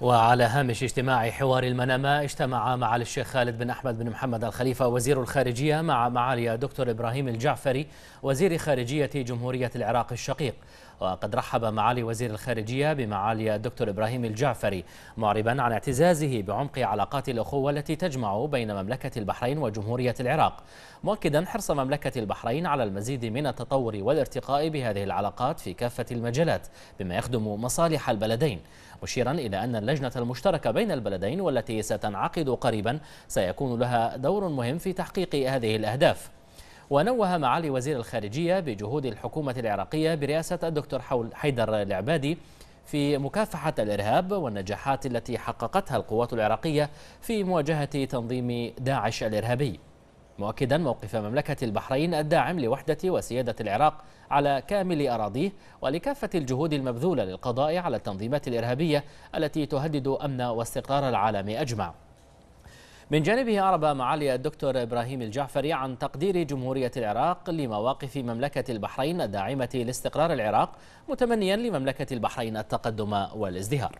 وعلى هامش اجتماع حوار المنامة اجتمع معالي الشيخ خالد بن أحمد بن محمد الخليفة وزير الخارجية مع معالي دكتور إبراهيم الجعفري وزير خارجية جمهورية العراق الشقيق وقد رحب معالي وزير الخارجية بمعالي الدكتور إبراهيم الجعفري معربا عن اعتزازه بعمق علاقات الأخوة التي تجمع بين مملكة البحرين وجمهورية العراق مؤكدا حرص مملكة البحرين على المزيد من التطور والارتقاء بهذه العلاقات في كافة المجالات بما يخدم مصالح البلدين مشيرا إلى أن اللجنة المشتركة بين البلدين والتي ستنعقد قريبا سيكون لها دور مهم في تحقيق هذه الأهداف ونوه معالي وزير الخارجية بجهود الحكومة العراقية برئاسة الدكتور حول حيدر العبادي في مكافحة الإرهاب والنجاحات التي حققتها القوات العراقية في مواجهة تنظيم داعش الإرهابي مؤكدا موقف مملكة البحرين الداعم لوحدة وسيادة العراق على كامل أراضيه ولكافة الجهود المبذولة للقضاء على التنظيمات الإرهابية التي تهدد أمن واستقرار العالم أجمع من جانبه أعرب معالي الدكتور إبراهيم الجعفري عن تقدير جمهورية العراق لمواقف مملكة البحرين الداعمة لاستقرار العراق متمنيا لمملكة البحرين التقدم والازدهار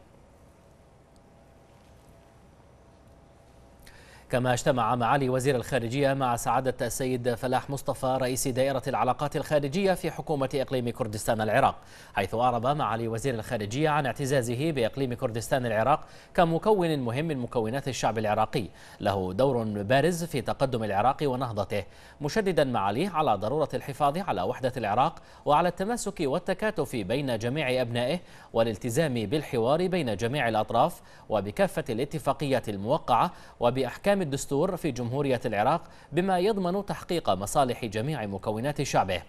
كما اجتمع معالي وزير الخارجية مع سعادة السيد فلاح مصطفى رئيس دائرة العلاقات الخارجية في حكومة إقليم كردستان العراق حيث أعرب معالي وزير الخارجية عن اعتزازه بإقليم كردستان العراق كمكون مهم من مكونات الشعب العراقي له دور بارز في تقدم العراق ونهضته مشددا معاليه على ضرورة الحفاظ على وحدة العراق وعلى التماسك والتكاتف بين جميع أبنائه والالتزام بالحوار بين جميع الأطراف وبكافة الاتفاقيات الموقعة وبأحكام احكام الدستور في جمهورية العراق بما يضمن تحقيق مصالح جميع مكونات شعبه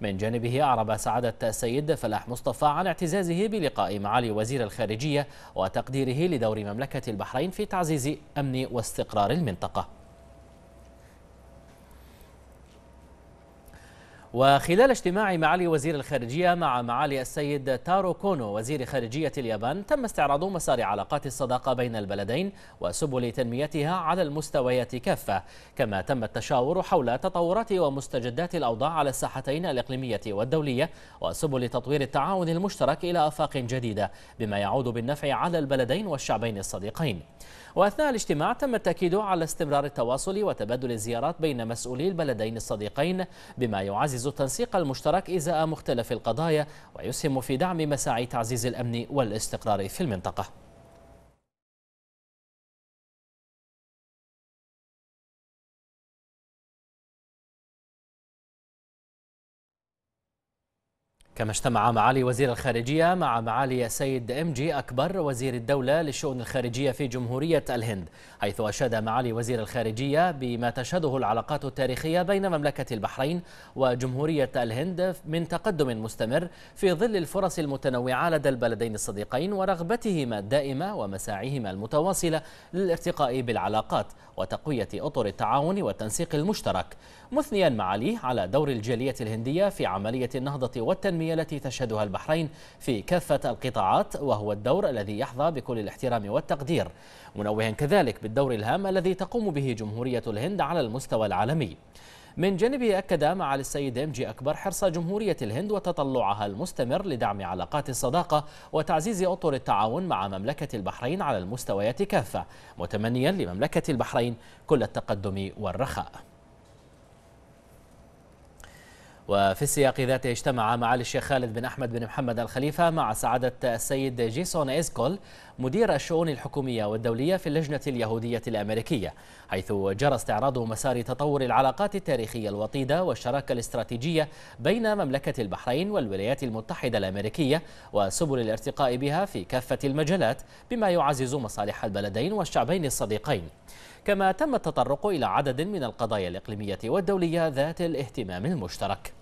من جانبه أعرب سعادة السيد فلاح مصطفى عن اعتزازه بلقاء معالي وزير الخارجية وتقديره لدور مملكة البحرين في تعزيز أمن واستقرار المنطقة وخلال اجتماع معالي وزير الخارجية مع معالي السيد تارو كونو وزير خارجية اليابان تم استعراض مسار علاقات الصداقة بين البلدين وسبل تنميتها على المستويات كافة كما تم التشاور حول تطورات ومستجدات الأوضاع على الساحتين الإقليمية والدولية وسبل تطوير التعاون المشترك إلى آفاق جديدة بما يعود بالنفع على البلدين والشعبين الصديقين وأثناء الاجتماع تم التأكيد على استمرار التواصل وتبادل الزيارات بين مسؤولي البلدين الصديقين بما يعزز يعزز التنسيق المشترك إزاء مختلف القضايا ويسهم في دعم مساعي تعزيز الأمن والاستقرار في المنطقة كما اجتمع معالي وزير الخارجية مع معالي السيد ام جي أكبر وزير الدولة للشؤون الخارجية في جمهورية الهند حيث أشاد معالي وزير الخارجية بما تشهده العلاقات التاريخية بين مملكة البحرين وجمهورية الهند من تقدم مستمر في ظل الفرص المتنوعة لدى البلدين الصديقين ورغبتهما الدائمة ومساعيهما المتواصلة للارتقاء بالعلاقات وتقوية أطر التعاون والتنسيق المشترك مثنيا معاليه على دور الجالية الهندية في عملية النهضة والتنمية العالمية التي تشهدها البحرين في كافة القطاعات وهو الدور الذي يحظى بكل الاحترام والتقدير منوها كذلك بالدور الهام الذي تقوم به جمهورية الهند على المستوى العالمي من جانبه أكد معالي السيد إم جي أكبر حرص جمهورية الهند وتطلعها المستمر لدعم علاقات الصداقة وتعزيز أطر التعاون مع مملكة البحرين على المستويات كافة متمنيا لمملكة البحرين كل التقدم والرخاء وفي السياق ذاته اجتمع معالي الشيخ خالد بن أحمد بن محمد الخليفة مع سعادة السيد جيسون إزكول مدير الشؤون الحكومية والدولية في اللجنة اليهودية الأمريكية حيث جرى استعراض مسار تطور العلاقات التاريخية الوطيدة والشراكة الاستراتيجية بين مملكة البحرين والولايات المتحدة الأمريكية وسبل الارتقاء بها في كافة المجالات بما يعزز مصالح البلدين والشعبين الصديقين كما تم التطرق إلى عدد من القضايا الإقليمية والدولية ذات الاهتمام المشترك